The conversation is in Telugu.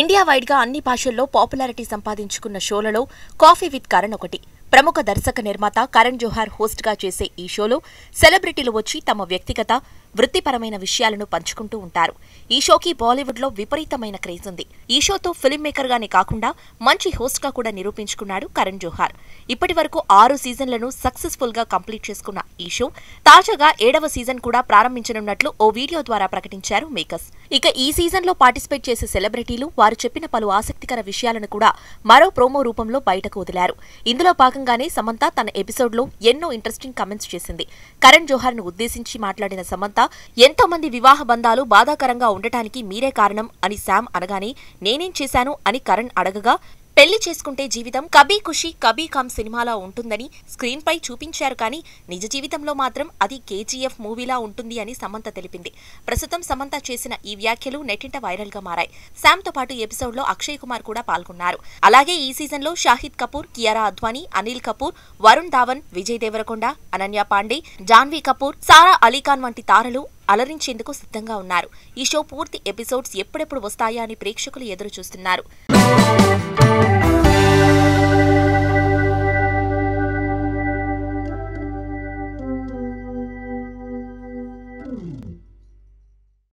ఇండియా వైడ్గా అన్ని భాషల్లో పాపులారిటీ సంపాదించుకున్న షోలలో కాఫీ విత్ కరణ్ ఒకటి ప్రముఖ దర్శక నిర్మాత కరణ్ జోహార్ హోస్ట్గా చేసే ఈ షోలో సెలబ్రిటీలు వచ్చి తమ వ్యక్తిగత వృత్తిపరమైన విషయాలను పంచుకుంటూ ఉంటారు ఈ షోకి లో విపరీతమైన క్రేజ్ ఉంది ఈ షోతో ఫిల్మ్ గానే కాకుండా మంచి హోస్ట్ గా కూడా నిరూపించుకున్నాడు కరణ్ జోహార్ ఇప్పటి వరకు ఆరు సీజన్లను గా కంప్లీట్ చేసుకున్న ఈ షో తాజాగా ఏడవ సీజన్ కూడా ప్రారంభించనున్నట్లు ఓ వీడియో ద్వారా ప్రకటించారు మేకర్స్ ఇక ఈ సీజన్ లో పార్టిసిపేట్ చేసే సెలబ్రిటీలు వారు చెప్పిన పలు ఆసక్తికర విషయాలను కూడా మరో ప్రోమో రూపంలో బయటకు వదిలారు ఇందులో భాగంగానే సమంత తన ఎపిసోడ్ లో ఎన్నో ఇంట్రెస్టింగ్ కమెంట్స్ చేసింది కరణ్ ను ఉద్దేశించి మాట్లాడిన సమంత ఎంతో మంది వివాహ బంధాలు బాధాకరంగా ఉండటానికి మీరే కారణం అని శామ్ అనగానే నేనేం చేశాను అని కరణ్ అడగగా పెళ్లి చేసుకుంటే జీవితం కబీ ఖుషి కబీ కామ్ సినిమాలా ఉంటుందని స్క్రీన్ పై చూపించారు కానీ నిజ జీవితంలో మాత్రం అది కేజీఎఫ్ మూవీలా ఉంటుంది అని సమంత తెలిపింది ప్రస్తుతం సమంత చేసిన ఈ వ్యాఖ్యలు నెట్టింట వైరల్ గా మారాయి శామ్ తో పాటు ఎపిసోడ్ లో అక్షయ్ కుమార్ కూడా పాల్గొన్నారు అలాగే ఈ సీజన్ లో షాహిద్ కపూర్ కియారా అద్వానీ అనిల్ కపూర్ వరుణ్ ధావన్ విజయ్ దేవరకొండ అనన్య పాండే జాన్వీ కపూర్ సారా అలీఖాన్ వంటి తారలు అలరించేందుకు సిద్ధంగా ఉన్నారు ఈ షో పూర్తి ఎపిసోడ్స్ ఎప్పుడెప్పుడు వస్తాయా అని ప్రేక్షకులు ఎదురు చూస్తున్నారు